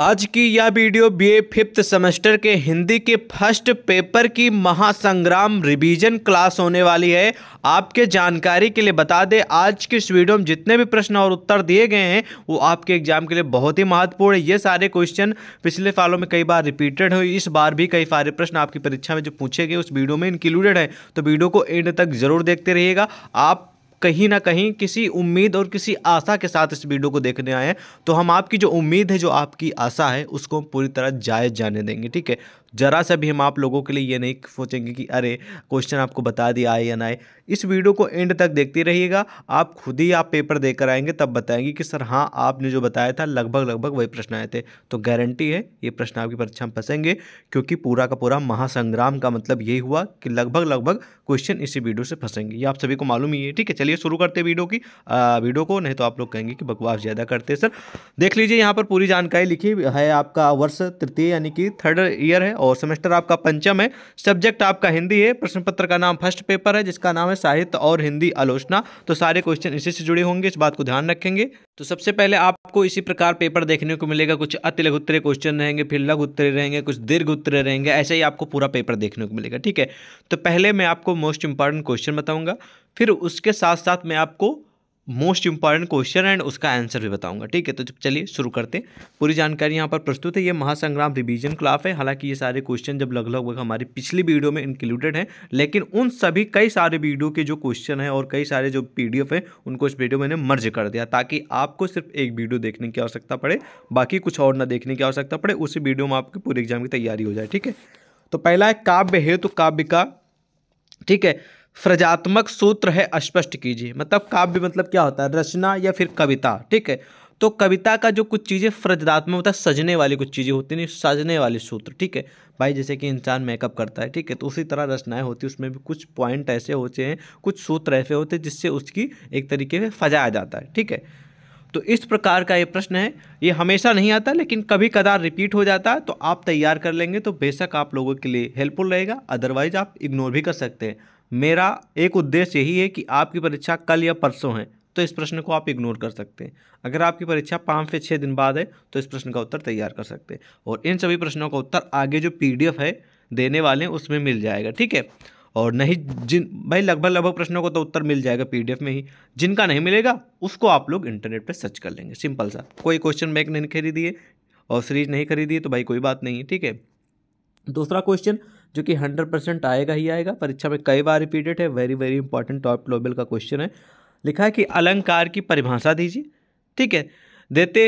आज की यह वीडियो बीए फिफ्थ सेमेस्टर के हिंदी के फर्स्ट पेपर की महासंग्राम रिवीजन क्लास होने वाली है आपके जानकारी के लिए बता दें आज के इस वीडियो में जितने भी प्रश्न और उत्तर दिए गए हैं वो आपके एग्जाम के लिए बहुत ही महत्वपूर्ण है ये सारे क्वेश्चन पिछले सालों में कई बार रिपीटेड हुए इस बार भी कई सारे प्रश्न आपकी परीक्षा में जो पूछे गए उस वीडियो में इंक्लूडेड है तो वीडियो को एंड तक जरूर देखते रहिएगा आप कहीं ना कहीं किसी उम्मीद और किसी आशा के साथ इस वीडियो को देखने आए हैं तो हम आपकी जो उम्मीद है जो आपकी आशा है उसको पूरी तरह जायज़ जाने देंगे ठीक है ज़रा सा भी हम आप लोगों के लिए ये नहीं सोचेंगे कि अरे क्वेश्चन आपको बता दिया आए या ना आए इस वीडियो को एंड तक देखते रहिएगा आप खुद ही आप पेपर देकर आएंगे तब बताएंगे कि सर हाँ आपने जो बताया था लगभग लगभग वही प्रश्न आए थे तो गारंटी है ये प्रश्न आपकी परीक्षा में फंसेंगे क्योंकि पूरा का पूरा महासंग्राम का मतलब यही हुआ कि लगभग लगभग क्वेश्चन इसी वीडियो से फंसेंगे ये आप सभी को मालूम ही है ठीक है चलिए शुरू करते हैं वीडियो की वीडियो को नहीं तो आप लोग कहेंगे कि बकवास ज़्यादा करते सर देख लीजिए यहाँ पर पूरी जानकारी लिखी है आपका वर्ष तृतीय यानी कि थर्ड ईयर है और सेमेस्टर आपका पंचम है सब्जेक्ट आपका हिंदी है प्रश्न पत्र का नाम फर्स्ट पेपर है जिसका नाम है साहित्य और हिंदी आलोचना तो सारे क्वेश्चन इसी से जुड़े होंगे इस बात को ध्यान रखेंगे तो सबसे पहले आपको इसी प्रकार पेपर देखने को मिलेगा कुछ अति लघु उत्तरे क्वेश्चन रहेंगे फिर लघु उत्तरे रहेंगे कुछ दीर्घ उत्तरे रहेंगे ऐसे ही आपको पूरा पेपर देखने को मिलेगा ठीक है तो पहले मैं आपको मोस्ट इंपॉर्टेंट क्वेश्चन बताऊंगा फिर उसके साथ साथ मैं आपको मोस्ट इंपॉर्टेंट क्वेश्चन एंड उसका आंसर भी बताऊंगा ठीक है तो चलिए शुरू करते हैं पूरी जानकारी यहाँ पर प्रस्तुत है ये महासंग्राम रिवीजन क्लाफ है हालांकि ये सारे क्वेश्चन जब लगभग लग लगभग हमारी पिछली वीडियो में इंक्लूडेड हैं लेकिन उन सभी कई सारे वीडियो के जो क्वेश्चन हैं और कई सारे जो पी हैं उनको इस वीडियो मैंने मर्ज कर दिया ताकि आपको सिर्फ एक वीडियो देखने की आवश्यकता पड़े बाकी कुछ और ना देखने की आवश्यकता पड़े उसी वीडियो में आपकी पूरी एग्जाम की तैयारी हो जाए ठीक है तो पहला है काव्य हेतु काव्य का ठीक है फ्रजात्मक सूत्र है स्पष्ट कीजिए मतलब काव्य मतलब क्या होता है रचना या फिर कविता ठीक है तो कविता का जो कुछ चीज़ें फ्रजदात्मक होता है सजने वाली कुछ चीज़ें होती नहीं सजने वाले सूत्र ठीक है भाई जैसे कि इंसान मेकअप करता है ठीक है तो उसी तरह रचनाएं होती है उसमें भी कुछ पॉइंट ऐसे होते हैं कुछ सूत्र ऐसे होते हैं जिससे उसकी एक तरीके से फजाया जाता है ठीक है तो इस प्रकार का ये प्रश्न है ये हमेशा नहीं आता लेकिन कभी कदार रिपीट हो जाता है तो आप तैयार कर लेंगे तो बेशक आप लोगों के लिए हेल्पफुल रहेगा अदरवाइज आप इग्नोर भी कर सकते हैं मेरा एक उद्देश्य यही है कि आपकी परीक्षा कल या परसों है तो इस प्रश्न को आप इग्नोर कर सकते हैं अगर आपकी परीक्षा पाँच से छः दिन बाद है तो इस प्रश्न का उत्तर तैयार कर सकते हैं और इन सभी प्रश्नों का उत्तर आगे जो पी है देने वाले हैं उसमें मिल जाएगा ठीक है और नहीं जिन भाई लगभग लगभग प्रश्नों को तो उत्तर मिल जाएगा पीडीएफ में ही जिनका नहीं मिलेगा उसको आप लोग इंटरनेट पर सर्च कर लेंगे सिंपल सा कोई क्वेश्चन बैंक नहीं खरीदिए और सीरीज नहीं खरीदिए तो भाई कोई बात नहीं है ठीक है दूसरा क्वेश्चन जो कि हंड्रेड परसेंट आएगा ही आएगा परीक्षा में कई बार रिपीटेड है very very important top level का क्वेश्चन है लिखा है कि अलंकार की परिभाषा दीजिए ठीक है देते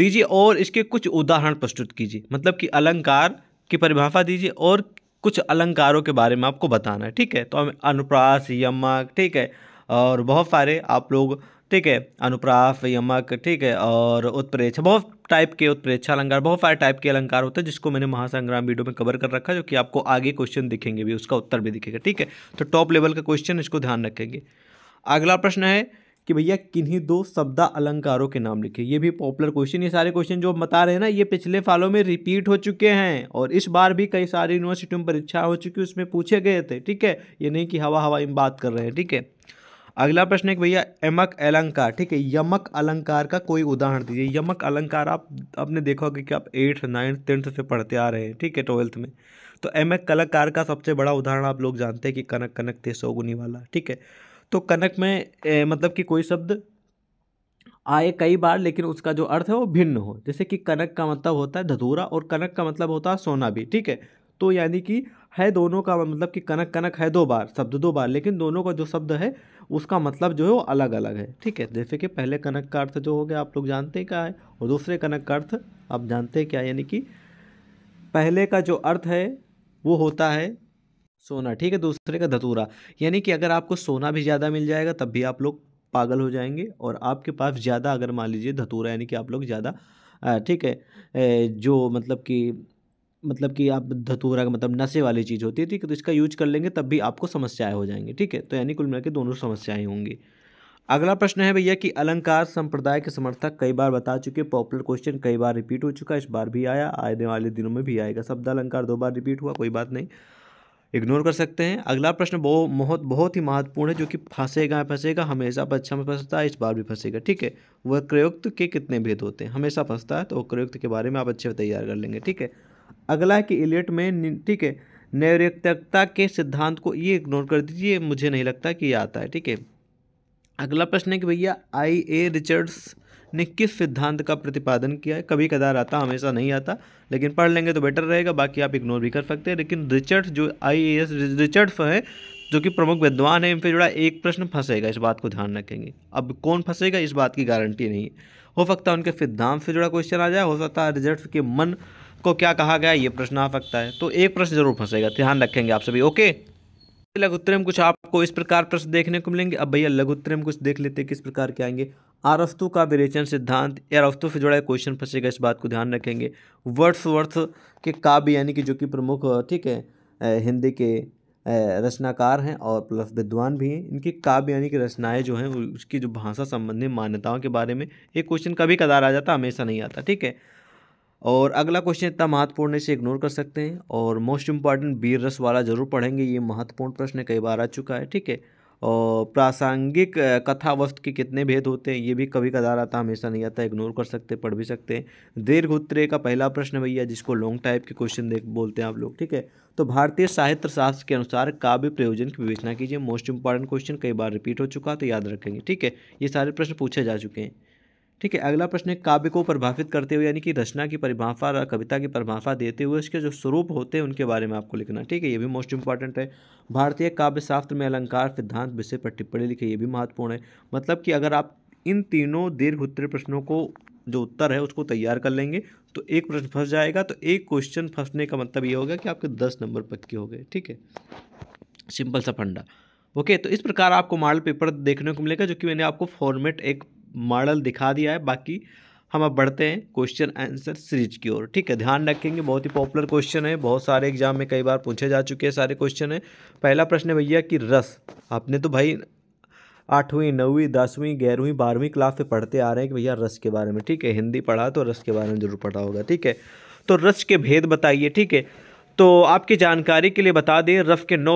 दीजिए और इसके कुछ उदाहरण प्रस्तुत कीजिए मतलब कि अलंकार की परिभाषा दीजिए और कुछ अलंकारों के बारे में आपको बताना है ठीक है तो अनुप्रास यमक ठीक है और बहुत सारे आप लोग ठीक है अनुप्राफ यमक ठीक है और उत्प्रेक्ष बहुत टाइप के उत्प्रेक्षा अलंकार बहुत सारे टाइप के अलंकार होते हैं जिसको मैंने महासंग्राम वीडियो में कवर कर रखा जो कि आपको आगे क्वेश्चन दिखेंगे भी उसका उत्तर भी दिखेगा ठीक है तो टॉप लेवल का क्वेश्चन इसको ध्यान रखेंगे अगला प्रश्न है कि भैया किन्हीं दो शब्दा अलंकारों के नाम लिखे ये भी पॉपुलर क्वेश्चन ये सारे क्वेश्चन जो बता रहे हैं ना ये पिछले सालों में रिपीट हो चुके हैं और इस बार भी कई सारी यूनिवर्सिटियों में परीक्षा हो चुकी है उसमें पूछे गए थे ठीक है ये नहीं कि हवा हवा में बात कर रहे हैं ठीक है अगला प्रश्न है भैया यमक अलंकार ठीक है यमक अलंकार का कोई उदाहरण दीजिए यमक अलंकार आप आपने देखा होगा कि आप एट्थ नाइन्थ टेंथ से पढ़ते आ रहे हैं ठीक है ट्वेल्थ में तो एमक कलाकार का सबसे बड़ा उदाहरण आप लोग जानते हैं कि कनक कनक थे सौगुनी वाला ठीक है तो कनक में ए, मतलब कि कोई शब्द आए कई बार लेकिन उसका जो अर्थ है वो भिन्न हो जैसे कि कनक का मतलब होता है धतूरा और कनक का मतलब होता है सोना भी ठीक है तो यानी कि है दोनों का मतलब कि कनक कनक है दो बार शब्द दो बार लेकिन दोनों का जो शब्द है उसका मतलब जो है वो अलग अलग है ठीक है जैसे कि पहले कनक का अर्थ जो हो गया आप लोग जानते क्या है और दूसरे कनक का अर्थ आप जानते क्या यानी कि पहले का जो अर्थ है वो होता है सोना ठीक है दूसरे का धतूरा यानी कि अगर आपको सोना भी ज़्यादा मिल जाएगा तब भी आप लोग पागल हो जाएंगे और आपके पास ज़्यादा अगर मान लीजिए धतूरा यानी कि आप लोग ज़्यादा ठीक है जो मतलब कि मतलब कि आप धतूरा का मतलब नशे वाली चीज़ होती है ठीक है तो इसका यूज कर लेंगे तब भी आपको समस्याएं हो जाएंगी ठीक है तो यानी कुल मिलाकर दोनों समस्याएं होंगी अगला प्रश्न है भैया कि अलंकार संप्रदाय के समर्थक कई बार बता चुके पॉपुलर क्वेश्चन कई बार रिपीट हो चुका इस बार भी आया आने वाले दिनों में भी आएगा शब्द अलंकार दो बार रिपीट हुआ कोई बात नहीं इग्नोर कर सकते हैं अगला प्रश्न बहुत बहुत बहुत ही महत्वपूर्ण है जो कि फंसेगा फंसेगा हमेशा परीक्षा में फंसता है इस बार भी फंसेगा ठीक है वक्रयुक्त के कितने भेद होते हैं हमेशा फंसता है तो वक्रयुक्त के बारे में आप अच्छे तैयार कर लेंगे ठीक है अगला है कि इलियट में ठीक है नैवरक्तता के सिद्धांत को ये इग्नोर कर दीजिए मुझे नहीं लगता कि ये आता है ठीक है अगला प्रश्न है कि भैया आई ए रिचर्ड्स ने किस सिद्धांत का प्रतिपादन किया है कभी कदार आता हमेशा नहीं आता लेकिन पढ़ लेंगे तो बेटर रहेगा बाकी आप इग्नोर भी कर सकते हैं लेकिन रिचर्ड्स जो आई ए एस रिचर्ड्स हैं जो कि प्रमुख विद्वान है इनसे जुड़ा एक प्रश्न फंसेगा इस बात को ध्यान रखेंगे अब कौन फंसेगा इस बात की गारंटी नहीं हो सकता है उनके सिद्धांत से जुड़ा क्वेश्चन आ जाए हो सकता है रिजल्ट के मन को क्या कहा गया ये प्रश्न आ सकता है तो एक प्रश्न जरूर फंसेगा ध्यान रखेंगे आप सभी ओके में कुछ आपको इस प्रकार प्रश्न देखने को मिलेंगे अब भैया में कुछ देख लेते हैं किस प्रकार के आएंगे अरस्तु का विरेचन सिद्धांत या अरस्तु से जुड़ा क्वेश्चन फंसेगा इस बात को ध्यान रखेंगे वर्ड्स वर्थ के काव्य यानी कि जो कि प्रमुख ठीक है हिंदी के रचनाकार हैं और प्लस विद्वान भी हैं इनकी काव्य यानी कि रचनाएं जो हैं उसकी जो भाषा संबंधी मान्यताओं के बारे में एक क्वेश्चन कभी कदार आ जाता हमेशा नहीं आता ठीक है और अगला क्वेश्चन इतना महत्वपूर्ण इसे इग्नोर कर सकते हैं और मोस्ट इम्पॉर्टेंट बीर रस वाला जरूर पढ़ेंगे ये महत्वपूर्ण प्रश्न कई बार आ चुका है ठीक है और प्रासंगिक कथा वस्त्र के कितने भेद होते हैं ये भी कभी कदार आता हमेशा नहीं आता इग्नोर कर सकते पढ़ भी सकते हैं दीर्घ उत्तरे का पहला प्रश्न भैया जिसको लॉन्ग टाइप के क्वेश्चन देख बोलते हैं आप लोग ठीक है तो भारतीय साहित्य शास्त्र के अनुसार काव्य प्रयोजन की विवेचना कीजिए मोस्ट इंपॉर्टेंट क्वेश्चन कई बार रिपीट हो चुका तो याद रखेंगे ठीक है ये सारे प्रश्न पूछे जा चुके हैं ठीक है अगला प्रश्न है काव्य को परिभाषित करते हुए यानी कि रचना की परिभाषा और कविता की परिभाषा देते हुए इसके जो स्वरूप होते हैं उनके बारे में आपको लिखना ठीक है ये भी मोस्ट इंपॉर्टेंट है भारतीय काव्य शास्त्र में अलंकार सिद्धांत विषय पर टिप्पणी लिखी ये भी महत्वपूर्ण है मतलब कि अगर आप इन तीनों दीर्घ उत्तरीय प्रश्नों को जो उत्तर है उसको तैयार कर लेंगे तो एक प्रश्न फंस जाएगा तो एक क्वेश्चन फंसने का मतलब ये होगा कि आपके दस नंबर पक्के हो गए ठीक है सिंपल सा फंडा ओके तो इस प्रकार आपको मॉडल पेपर देखने को मिलेगा जो कि मैंने आपको फॉर्मेट एक मॉडल दिखा दिया है बाकी हम अब बढ़ते हैं क्वेश्चन आंसर सीरीज की ओर ठीक है ध्यान रखेंगे बहुत ही पॉपुलर क्वेश्चन है बहुत सारे एग्जाम में कई बार पूछे जा चुके हैं सारे क्वेश्चन हैं पहला प्रश्न है भैया कि रस आपने तो भाई आठवीं नौवीं दसवीं ग्यारहवीं बारहवीं क्लास से पढ़ते आ रहे हैं कि भैया रस के बारे में ठीक है हिंदी पढ़ा तो रस के बारे में जरूर पढ़ा होगा ठीक है तो रस के भेद बताइए ठीक है तो आपकी जानकारी के लिए बता दें रफ़ के नौ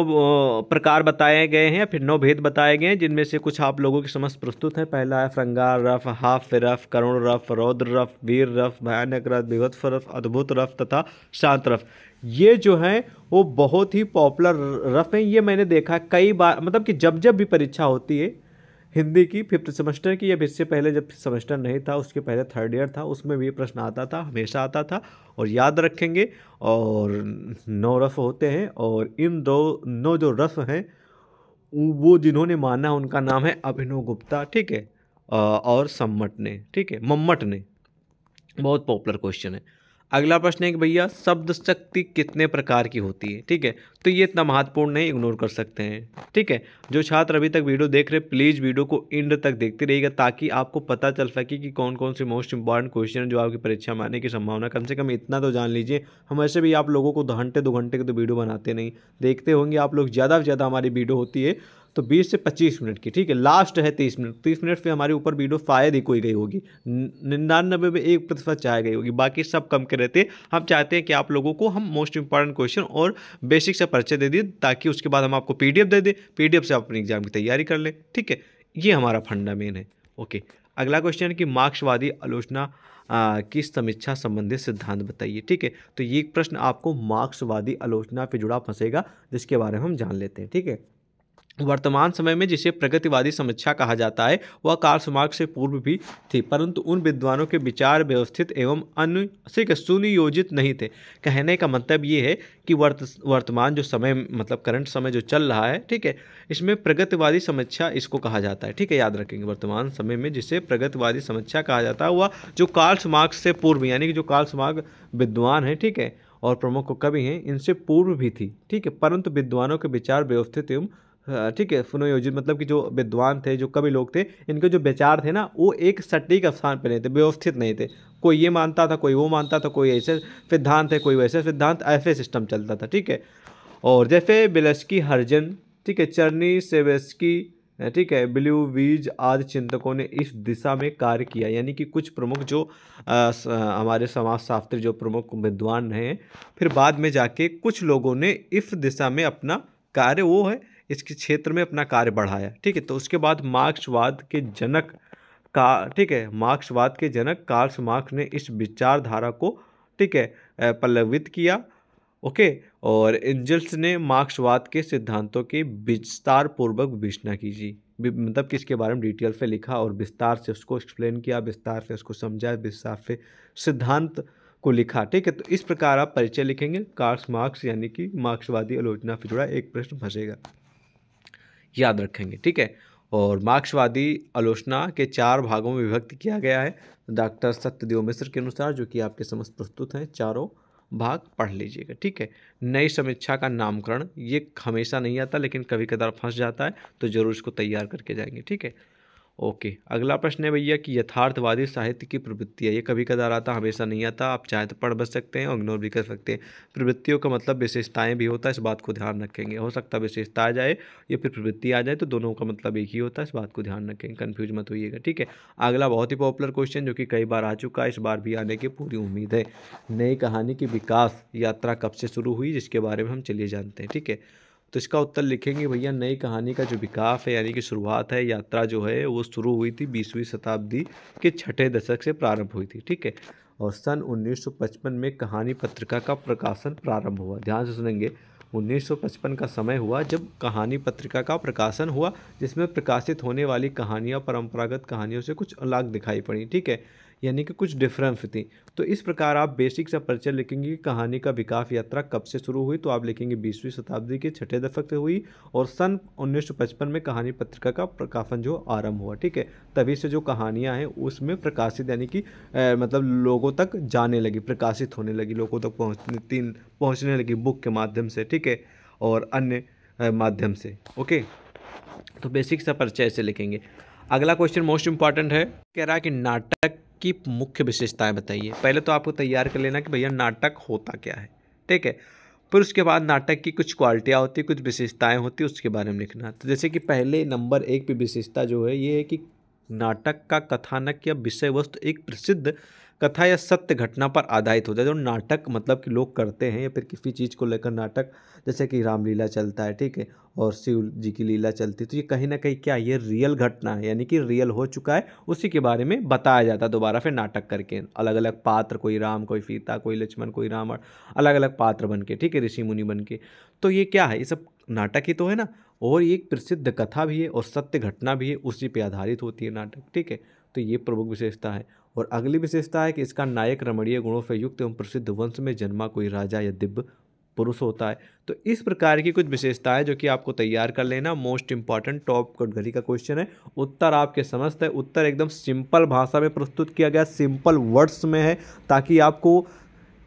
प्रकार बताए गए हैं फिर नौ भेद बताए गए हैं जिनमें से कुछ आप लोगों के समझ प्रस्तुत हैं पहला है फ्रंगार रफ़ हाफ रफ़ करुण रफ़ रौद्र रफ़ वीर रफ़ भयानक रफ़ विभत्स रफ़ अद्भुत रफ़ तथा शांत रफ़ ये जो हैं वो बहुत ही पॉपुलर रफ़ हैं ये मैंने देखा है कई बार मतलब कि जब जब भी परीक्षा होती है हिंदी की फिफ्थ सेमेस्टर की अब इससे पहले जब सेमेस्टर नहीं था उसके पहले थर्ड ईयर था उसमें भी प्रश्न आता था हमेशा आता था और याद रखेंगे और नौ रफ होते हैं और इन दो नौ जो रफ हैं वो जिन्होंने माना उनका नाम है अभिनव गुप्ता ठीक है और सम्मट ने ठीक है मम्मट ने बहुत पॉपुलर क्वेश्चन है अगला प्रश्न है कि भैया शब्द शक्ति कितने प्रकार की होती है ठीक है तो ये इतना महत्वपूर्ण नहीं इग्नोर कर सकते हैं ठीक है जो छात्र अभी तक वीडियो देख रहे हैं प्लीज़ वीडियो को इंड तक देखते रहिएगा ताकि आपको पता चल सके कि कौन कौन से मोस्ट इंपॉर्टेंट क्वेश्चन जो आपकी परीक्षा में आने की संभावना कम से कम इतना तो जान लीजिए हम ऐसे भी आप लोगों को घंटे दो घंटे के तो वीडियो बनाते नहीं देखते होंगे आप लोग ज़्यादा से ज़्यादा हमारी वीडियो होती है तो 20 से 25 मिनट की ठीक है लास्ट है 30 मिनट 30 मिनट पे हमारे ऊपर वीडियो शायद ही कोई गई होगी निन्यानबे में एक प्रतिशत चाय गई होगी बाकी सब कम के रहते हम चाहते हैं कि आप लोगों को हम मोस्ट इंपॉर्टेंट क्वेश्चन और बेसिक से परिचय दे दें ताकि उसके बाद हम आपको पी दे दें पी से आप अपनी एग्जाम की तैयारी कर लें ठीक है ये हमारा फंडा मेन है ओके अगला क्वेश्चन कि मार्क्सवादी आलोचना की समीक्षा संबंधित सिद्धांत बताइए ठीक है तो ये प्रश्न आपको मार्क्सवादी आलोचना पे जुड़ा फंसेगा जिसके बारे में हम जान लेते हैं ठीक है वर्तमान समय में जिसे प्रगतिवादी समीक्षा कहा जाता है वह काल समाग से पूर्व भी थी परंतु उन विद्वानों के विचार व्यवस्थित एवं अनुसिक सुनियोजित नहीं थे कहने का मतलब ये है कि वर्त वर्तमान जो समय मतलब करंट समय जो चल रहा है ठीक है इसमें प्रगतिवादी समीक्षा इसको कहा जाता है ठीक है याद रखेंगे वर्तमान समय में जिसे प्रगतिवादी समीक्षा कहा जाता है वह जो काल समाग से पूर्व यानी कि जो काल समाग विद्वान है ठीक है और प्रमुख कवि हैं इनसे पूर्व भी थी ठीक है परंतु विद्वानों के विचार व्यवस्थित एवं हाँ, ठीक है योजित मतलब कि जो विद्वान थे जो कवि लोग थे इनके जो विचार थे ना वो एक सटीक स्थान पर नहीं थे व्यवस्थित नहीं थे कोई ये मानता था कोई वो मानता था कोई ऐसे सिद्धांत है कोई वैसे सिद्धांत ऐसे सिस्टम चलता था ठीक है और जैसे बिलस्की हर्जन ठीक है चरनी सेवेस्की ठीक है वीज आदि चिंतकों ने इस दिशा में कार्य किया यानी कि कुछ प्रमुख जो हमारे समाज शास्त्री हमारे समाजशास्त्री जो प्रमुख विद्वान हैं फिर बाद में जाके कुछ लोगों ने इस दिशा में अपना कार्य वो है इसके क्षेत्र में अपना कार्य बढ़ाया ठीक है तो उसके बाद मार्क्सवाद के जनक का ठीक है मार्क्सवाद के जनक कार्ल्स मार्क्स ने इस विचारधारा को ठीक है पल्लवित किया ओके और एंजल्स ने मार्क्सवाद के सिद्धांतों की विस्तार पूर्वक विवेचना कीजिए मतलब कि इसके बारे में डिटेल से लिखा और विस्तार से उसको एक्सप्लेन किया विस्तार से उसको समझा विस्तार से सिद्धांत को लिखा ठीक है तो इस प्रकार आप परिचय लिखेंगे कार्ल्स मार्क्स यानी कि मार्क्सवादी आलोचना से जुड़ा एक प्रश्न फंसेगा याद रखेंगे ठीक है और मार्क्सवादी आलोचना के चार भागों में विभक्त किया गया है डॉक्टर सत्यदेव मिश्र के अनुसार जो कि आपके समस्त प्रस्तुत हैं चारों भाग पढ़ लीजिएगा ठीक है नई समीक्षा का नामकरण ये हमेशा नहीं आता लेकिन कभी कदार फंस जाता है तो ज़रूर इसको तैयार करके जाएंगे ठीक है ओके अगला प्रश्न है भैया कि यथार्थवादी साहित्य की प्रवृत्ति है ये कभी कदार आता हमेशा नहीं आता आप चाहे तो पढ़ बच सकते हैं और इग्नोर भी कर सकते हैं प्रवृत्तियों का मतलब विशेषताएं भी होता है इस बात को ध्यान रखेंगे हो सकता है विशेषता आ जाए या फिर प्रवृत्ति आ जाए तो दोनों का मतलब एक ही होता है इस बात को ध्यान रखेंगे कन्फ्यूज मत होइएगा ठीक है अगला बहुत ही पॉपुलर क्वेश्चन जो कि कई बार आ चुका है इस बार भी आने की पूरी उम्मीद है नई कहानी की विकास यात्रा कब से शुरू हुई जिसके बारे में हम चलिए जानते हैं ठीक है तो इसका उत्तर लिखेंगे भैया नई कहानी का जो विकास है यानी कि शुरुआत है यात्रा जो है वो शुरू हुई थी बीसवीं शताब्दी के छठे दशक से प्रारंभ हुई थी ठीक है और सन 1955 में कहानी पत्रिका का प्रकाशन प्रारंभ हुआ ध्यान से सुनेंगे 1955 का समय हुआ जब कहानी पत्रिका का प्रकाशन हुआ जिसमें प्रकाशित होने वाली कहानियाँ परंपरागत कहानियों से कुछ अलग दिखाई पड़ी ठीक है यानी कि कुछ डिफरेंस थी तो इस प्रकार आप बेसिक सा परिचय लिखेंगे कि कहानी का विकास यात्रा कब से शुरू हुई तो आप लिखेंगे बीसवीं शताब्दी के छठे दशक से हुई और सन 1955 में कहानी पत्रिका का प्रकाशन जो आरंभ हुआ ठीक है तभी से जो कहानियाँ हैं उसमें प्रकाशित यानी कि मतलब लोगों तक जाने लगी प्रकाशित होने लगी लोगों तक पहुँचने तीन पहुँचने लगी बुक के माध्यम से ठीक है और अन्य माध्यम से ओके तो बेसिक सा परिचय से लिखेंगे अगला क्वेश्चन मोस्ट इंपॉर्टेंट है कह रहा है कि नाटक की मुख्य विशेषताएं बताइए पहले तो आपको तैयार कर लेना कि भैया नाटक होता क्या है ठीक है फिर उसके बाद नाटक की कुछ क्वालिटियाँ होती कुछ विशेषताएँ होती उसके बारे में लिखना तो जैसे कि पहले नंबर एक पर विशेषता जो है ये है कि नाटक का कथानक या विषय वस्तु एक प्रसिद्ध कथा या सत्य घटना पर आधारित होता है जो नाटक मतलब कि लोग करते हैं या फिर किसी चीज़ को लेकर नाटक जैसे कि रामलीला चलता है ठीक है और शिव जी की लीला चलती है तो ये कहीं ना कहीं क्या ये रियल घटना है यानी कि रियल हो चुका है उसी के बारे में बताया जाता है दोबारा फिर नाटक करके अलग अलग पात्र कोई राम कोई सीता कोई लक्ष्मण कोई रावण अलग अलग पात्र बन के ठीक है ऋषि मुनि बन के तो ये क्या है ये सब नाटक ही तो है ना और ये एक प्रसिद्ध कथा भी है और सत्य घटना भी है उसी पे आधारित होती है नाटक ठीक है तो ये प्रमुख विशेषता है और अगली विशेषता है कि इसका नायक रमणीय गुणों से युक्त एवं प्रसिद्ध वंश में जन्मा कोई राजा या दिव्य पुरुष होता है तो इस प्रकार की कुछ विशेषताएं जो कि आपको तैयार कर लेना मोस्ट इंपॉर्टेंट टॉप कटघरी का क्वेश्चन है उत्तर आपके समस्त है उत्तर एकदम सिंपल भाषा में प्रस्तुत किया गया सिंपल वर्ड्स में है ताकि आपको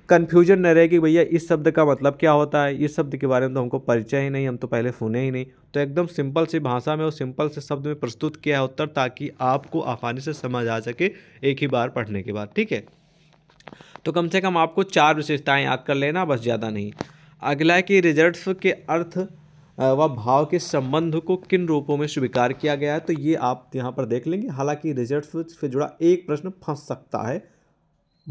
कन्फ्यूजन न रहे कि भैया इस शब्द का मतलब क्या होता है इस शब्द के बारे में तो हमको परिचय ही नहीं हम तो पहले सुने ही नहीं तो एकदम सिंपल सी भाषा में और सिंपल से शब्द में प्रस्तुत किया है उत्तर ताकि आपको आसानी से समझ आ सके एक ही बार पढ़ने के बाद ठीक है तो कम से कम आपको चार विशेषताएँ याद कर लेना बस ज़्यादा नहीं अगला है कि रिजल्ट्स के अर्थ व भाव के संबंध को किन रूपों में स्वीकार किया गया है तो ये आप यहाँ पर देख लेंगे हालांकि रिजल्ट से जुड़ा एक प्रश्न फंस सकता है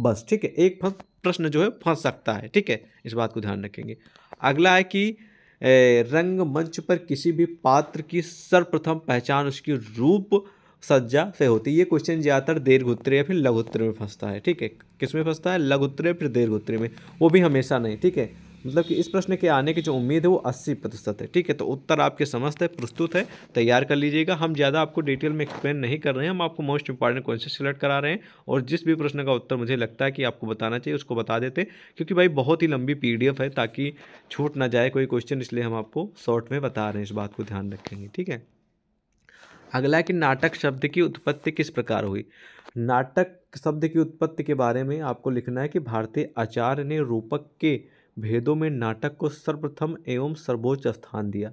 बस ठीक है एक प्रश्न जो है फंस सकता है ठीक है इस बात को ध्यान रखेंगे अगला है कि रंगमंच पर किसी भी पात्र की सर्वप्रथम पहचान उसकी रूप सज्जा से होती है ये क्वेश्चन ज़्यादातर दीर्घोत्तरे या फिर लघुत्तरे में फंसता है ठीक है किस में फंसता है लघुत्तरे फिर दीर्घोत्तरे में वो भी हमेशा नहीं ठीक है मतलब कि इस प्रश्न के आने की जो उम्मीद है वो अस्सी प्रतिशत है ठीक है तो उत्तर आपके समस्त है प्रस्तुत है तैयार कर लीजिएगा हम ज़्यादा आपको डिटेल में एक्सप्लेन नहीं कर रहे हैं हम आपको मोस्ट इंपॉर्टेंट क्वेश्चन सिलेक्ट करा रहे हैं और जिस भी प्रश्न का उत्तर मुझे लगता है कि आपको बताना चाहिए उसको बता देते क्योंकि भाई बहुत ही लंबी पी है ताकि छूट ना जाए कोई क्वेश्चन इसलिए हम आपको शॉर्ट में बता रहे हैं इस बात को ध्यान रखेंगे ठीक है अगला है कि नाटक शब्द की उत्पत्ति किस प्रकार हुई नाटक शब्द की उत्पत्ति के बारे में आपको लिखना है कि भारतीय आचार्य ने रूपक के भेदों में नाटक को सर्वप्रथम एवं सर्वोच्च स्थान दिया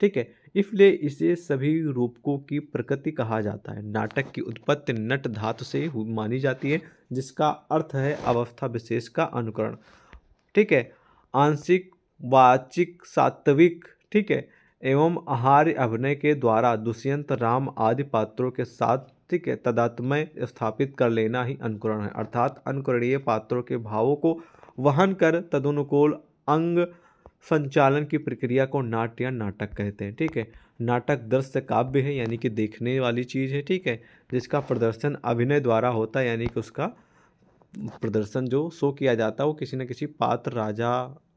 ठीक है इसलिए इसे सभी रूपकों की प्रकृति कहा जाता है नाटक की उत्पत्ति नट धातु से मानी जाती है जिसका अर्थ है अवस्था विशेष का अनुकरण ठीक है आंशिक वाचिक सात्विक ठीक है एवं आहार्य अभिनय के द्वारा दुष्यंत राम आदि पात्रों के साथ ठीक है तदात्मय स्थापित कर लेना ही अनुकरण है अर्थात अनुकरणीय पात्रों के भावों को वहन कर तदनुकूल अंग संचालन की प्रक्रिया को नाट्य या नाटक कहते हैं ठीक है नाटक दृश्य काव्य है यानी कि देखने वाली चीज़ है ठीक है जिसका प्रदर्शन अभिनय द्वारा होता है यानी कि उसका प्रदर्शन जो शो किया जाता है वो किसी न किसी पात्र राजा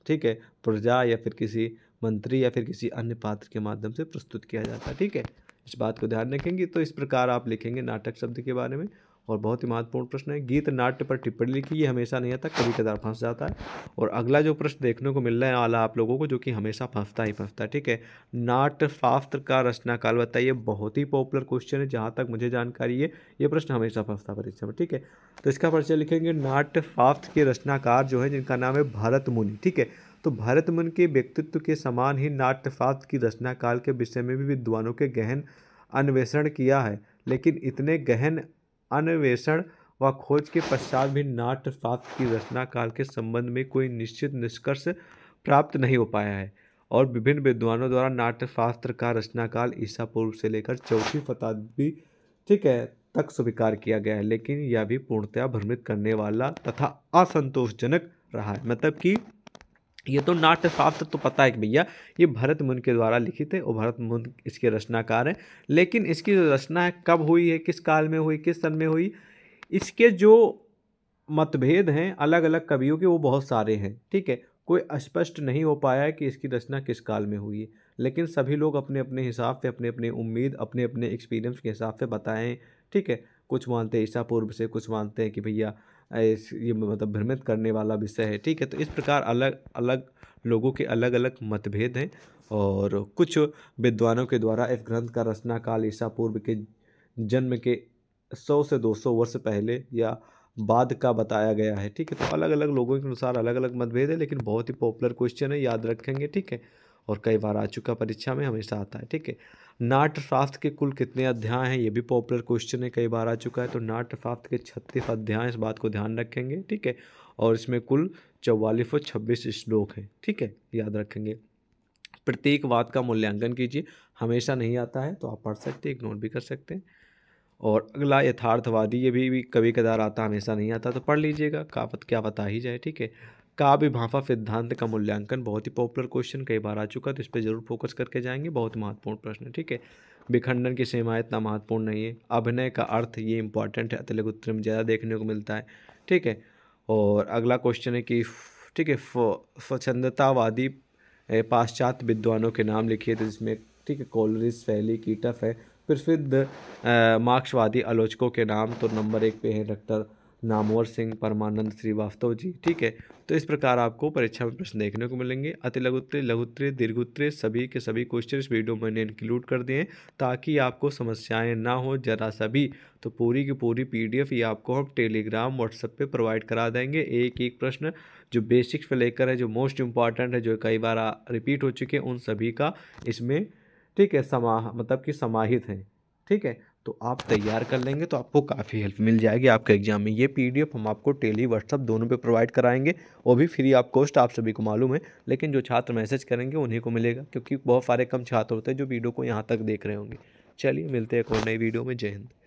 ठीक है प्रजा या फिर किसी मंत्री या फिर किसी अन्य पात्र के माध्यम से प्रस्तुत किया जाता है ठीक है इस बात को ध्यान रखेंगे तो इस प्रकार आप लिखेंगे नाटक शब्द के बारे में और बहुत ही महत्वपूर्ण प्रश्न है गीत नाट्य पर टिप्पणी लिखी ये हमेशा नहीं आता कभी कदार फंस जाता है और अगला जो प्रश्न देखने को मिल रहा है आला आप लोगों को जो कि हमेशा फंसता ही फंसता है ठीक है नाट्य शास्त्र का रचनाकाल बताइए बहुत ही पॉपुलर क्वेश्चन है जहाँ तक मुझे जानकारी है ये प्रश्न हमेशा फंसता परीक्षा में ठीक है तो इसका परिचय लिखेंगे नाट्य शास्त्र के रचनाकार जो है जिनका नाम है भरत मुनि ठीक है तो भरत मुनि के व्यक्तित्व के समान ही नाट्यशास्त्र की रचनाकाल के विषय में भी विद्वानों के गहन अन्वेषण किया है लेकिन इतने गहन अन्वेषण व खोज के पश्चात भी नाट्यशास्त्र की रचना काल के संबंध में कोई निश्चित निष्कर्ष प्राप्त नहीं हो पाया है और विभिन्न विद्वानों द्वारा नाट्यशास्त्र का रचनाकाल ईसा पूर्व से लेकर चौथी शताब्दी ठीक है तक स्वीकार किया गया है लेकिन यह भी पूर्णतया भ्रमित करने वाला तथा असंतोषजनक रहा है मतलब कि ये तो नाट्यशास्त्र तो पता है कि भैया ये भरत मुन के द्वारा लिखित है और भरत मुन इसके रचनाकार हैं लेकिन इसकी रचना कब हुई है किस काल में हुई किस सन में हुई इसके जो मतभेद हैं अलग अलग कवियों के वो बहुत सारे हैं ठीक है कोई स्पष्ट नहीं हो पाया है कि इसकी रचना किस काल में हुई है लेकिन सभी लोग अपने अपने हिसाब से अपने अपने उम्मीद अपने अपने एक्सपीरियंस के हिसाब से बताएं ठीक है कुछ मानते हैं ईसा पूर्व से कुछ मानते हैं कि भैया ये मतलब भ्रमित करने वाला विषय है ठीक है तो इस प्रकार अलग अलग लोगों के अलग अलग मतभेद हैं और कुछ विद्वानों के द्वारा इस ग्रंथ का रचना काल ईसा पूर्व के जन्म के सौ से दो सौ वर्ष पहले या बाद का बताया गया है ठीक है तो अलग अलग लोगों के अनुसार अलग अलग मतभेद है लेकिन बहुत ही पॉपुलर क्वेश्चन है याद रखेंगे ठीक है और कई बार आ चुका परीक्षा में हमेशा आता है ठीक है नाट्यशास्त्र के कुल कितने अध्याय हैं ये भी पॉपुलर क्वेश्चन है कई बार आ चुका है तो नाट्यशास्त्र के छत्तीस अध्याय इस बात को ध्यान रखेंगे ठीक है और इसमें कुल चौवालीस और छब्बीस श्लोक हैं ठीक है याद रखेंगे प्रत्येक वाद का मूल्यांकन कीजिए हमेशा नहीं आता है तो आप पढ़ सकते हैं इग्नोर भी कर सकते हैं और अगला यथार्थवादी ये भी, भी कभी कदार आता हमेशा नहीं आता तो पढ़ लीजिएगा क्या पता ही जाए ठीक है काव्य भाफा सिद्धांत का मूल्यांकन बहुत ही पॉपुलर क्वेश्चन कई बार आ चुका है तो इस पर जरूर फोकस करके जाएंगे बहुत महत्वपूर्ण प्रश्न है ठीक है विखंडन की सीमा इतना महत्वपूर्ण नहीं है अभिनय का अर्थ ये इंपॉर्टेंट है तेलुगु उत्तर में ज़्यादा देखने को मिलता है ठीक है और अगला क्वेश्चन है कि ठीक है स्वच्छंदतावादी पाश्चात्य विद्वानों के नाम लिखिए तो जिसमें ठीक है कॉलरिस फैली कीटफ है प्रसिद्ध मार्क्सवादी आलोचकों के नाम तो नंबर एक पे है डॉक्टर नामवर सिंह परमानंद श्रीवास्तव जी ठीक है तो इस प्रकार आपको परीक्षा में प्रश्न देखने को मिलेंगे अति लघुत्र लघुत्र दीर्घुत्र सभी के सभी क्वेश्चन इस वीडियो में इंक्लूड कर दिए ताकि आपको समस्याएं ना हो जरा सा भी तो पूरी की पूरी पीडीएफ ये आपको हम टेलीग्राम व्हाट्सएप पे प्रोवाइड करा देंगे एक एक प्रश्न जो बेसिक्स पे लेकर है जो मोस्ट इम्पॉर्टेंट है जो कई बार रिपीट हो चुके हैं उन सभी का इसमें ठीक है समा मतलब कि समाहित हैं ठीक है तो आप तैयार कर लेंगे तो आपको काफ़ी हेल्प मिल जाएगी आपके एग्जाम में ये पी हम आपको टेली व्हाट्सअप दोनों पे प्रोवाइड कराएंगे वो भी फ्री आप कॉस्ट आप सभी को मालूम है लेकिन जो छात्र मैसेज करेंगे उन्हीं को मिलेगा क्योंकि बहुत सारे कम छात्र होते हैं जो वीडियो को यहाँ तक देख रहे होंगे चलिए मिलते हैं एक और नई वीडियो में जय हिंद